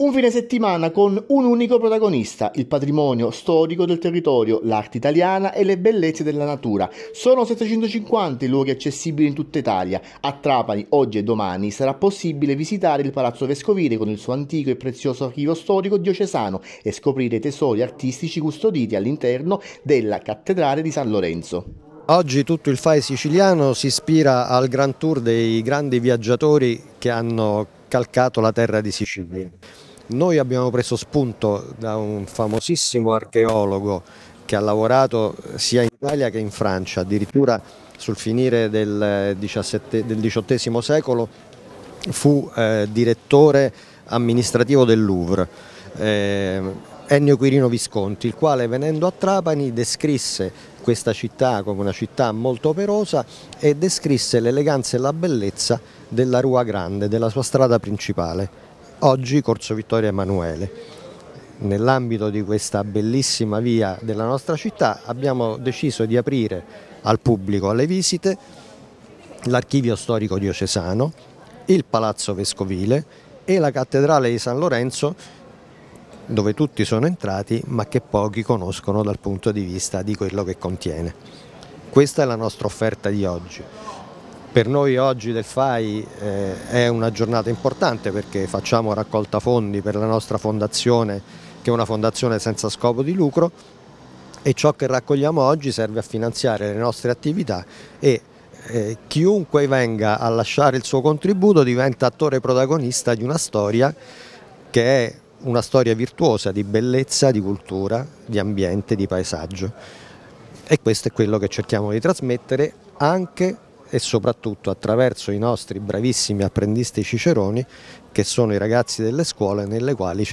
Un fine settimana con un unico protagonista, il patrimonio storico del territorio, l'arte italiana e le bellezze della natura. Sono 750 i luoghi accessibili in tutta Italia. A Trapani, oggi e domani, sarà possibile visitare il Palazzo Vescovile con il suo antico e prezioso archivio storico diocesano e scoprire i tesori artistici custoditi all'interno della Cattedrale di San Lorenzo. Oggi tutto il FAI siciliano si ispira al Grand Tour dei grandi viaggiatori che hanno calcato la terra di Sicilia. Noi abbiamo preso spunto da un famosissimo archeologo che ha lavorato sia in Italia che in Francia, addirittura sul finire del, XVIII eh, secolo fu eh, direttore amministrativo del Louvre, eh, Ennio Quirino Visconti, il quale venendo a Trapani descrisse questa città come una città molto operosa e descrisse l'eleganza e la bellezza della Rua Grande, della sua strada principale oggi Corso Vittorio Emanuele. Nell'ambito di questa bellissima via della nostra città abbiamo deciso di aprire al pubblico, alle visite, l'archivio storico diocesano, il Palazzo Vescovile e la Cattedrale di San Lorenzo dove tutti sono entrati ma che pochi conoscono dal punto di vista di quello che contiene. Questa è la nostra offerta di oggi. Per noi oggi del FAI eh, è una giornata importante perché facciamo raccolta fondi per la nostra fondazione che è una fondazione senza scopo di lucro e ciò che raccogliamo oggi serve a finanziare le nostre attività e eh, chiunque venga a lasciare il suo contributo diventa attore protagonista di una storia che è una storia virtuosa di bellezza, di cultura, di ambiente, di paesaggio e questo è quello che cerchiamo di trasmettere anche e soprattutto attraverso i nostri bravissimi apprendisti ciceroni che sono i ragazzi delle scuole quali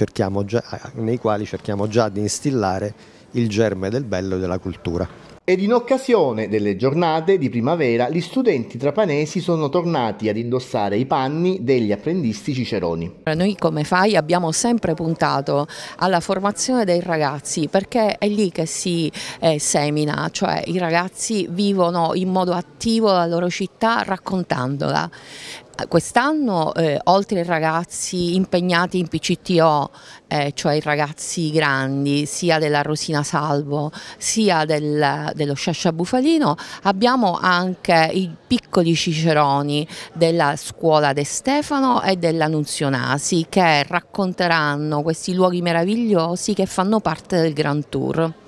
già, eh, nei quali cerchiamo già di instillare il germe del bello e della cultura. Ed in occasione delle giornate di primavera gli studenti trapanesi sono tornati ad indossare i panni degli apprendisti ciceroni. Noi come FAI abbiamo sempre puntato alla formazione dei ragazzi perché è lì che si eh, semina, cioè i ragazzi vivono in modo attivo la loro città raccontandola Quest'anno eh, oltre ai ragazzi impegnati in PCTO, eh, cioè i ragazzi grandi sia della Rosina Salvo sia del, dello Sciascia Bufalino, abbiamo anche i piccoli ciceroni della scuola De Stefano e della Nunzionasi che racconteranno questi luoghi meravigliosi che fanno parte del Grand Tour.